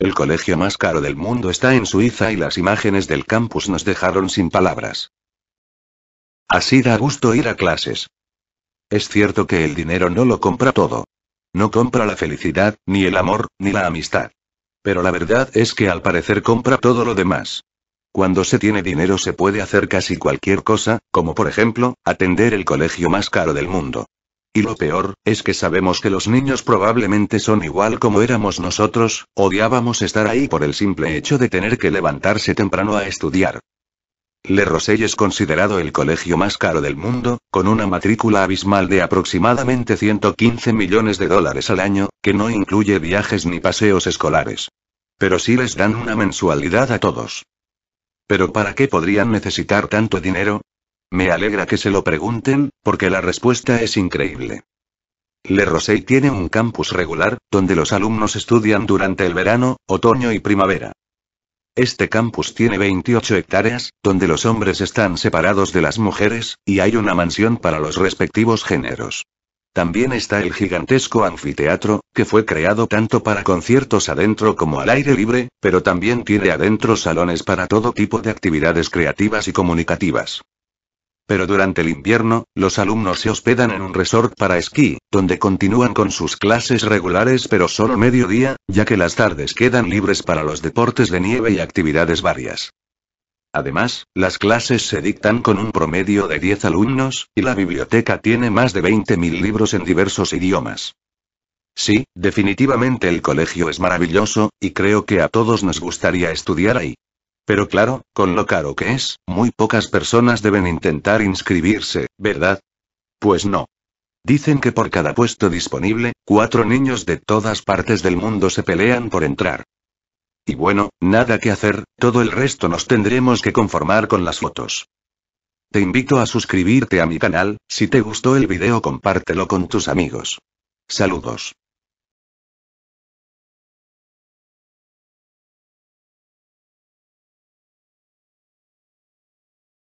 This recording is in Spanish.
El colegio más caro del mundo está en Suiza y las imágenes del campus nos dejaron sin palabras. Así da gusto ir a clases. Es cierto que el dinero no lo compra todo. No compra la felicidad, ni el amor, ni la amistad. Pero la verdad es que al parecer compra todo lo demás. Cuando se tiene dinero se puede hacer casi cualquier cosa, como por ejemplo, atender el colegio más caro del mundo. Y lo peor, es que sabemos que los niños probablemente son igual como éramos nosotros, odiábamos estar ahí por el simple hecho de tener que levantarse temprano a estudiar. Le Rosell es considerado el colegio más caro del mundo, con una matrícula abismal de aproximadamente 115 millones de dólares al año, que no incluye viajes ni paseos escolares. Pero sí les dan una mensualidad a todos. Pero ¿para qué podrían necesitar tanto dinero? Me alegra que se lo pregunten, porque la respuesta es increíble. Le Rosey tiene un campus regular, donde los alumnos estudian durante el verano, otoño y primavera. Este campus tiene 28 hectáreas, donde los hombres están separados de las mujeres, y hay una mansión para los respectivos géneros. También está el gigantesco anfiteatro, que fue creado tanto para conciertos adentro como al aire libre, pero también tiene adentro salones para todo tipo de actividades creativas y comunicativas. Pero durante el invierno, los alumnos se hospedan en un resort para esquí, donde continúan con sus clases regulares pero solo mediodía, ya que las tardes quedan libres para los deportes de nieve y actividades varias. Además, las clases se dictan con un promedio de 10 alumnos, y la biblioteca tiene más de 20.000 libros en diversos idiomas. Sí, definitivamente el colegio es maravilloso, y creo que a todos nos gustaría estudiar ahí. Pero claro, con lo caro que es, muy pocas personas deben intentar inscribirse, ¿verdad? Pues no. Dicen que por cada puesto disponible, cuatro niños de todas partes del mundo se pelean por entrar. Y bueno, nada que hacer, todo el resto nos tendremos que conformar con las fotos. Te invito a suscribirte a mi canal, si te gustó el video compártelo con tus amigos. Saludos.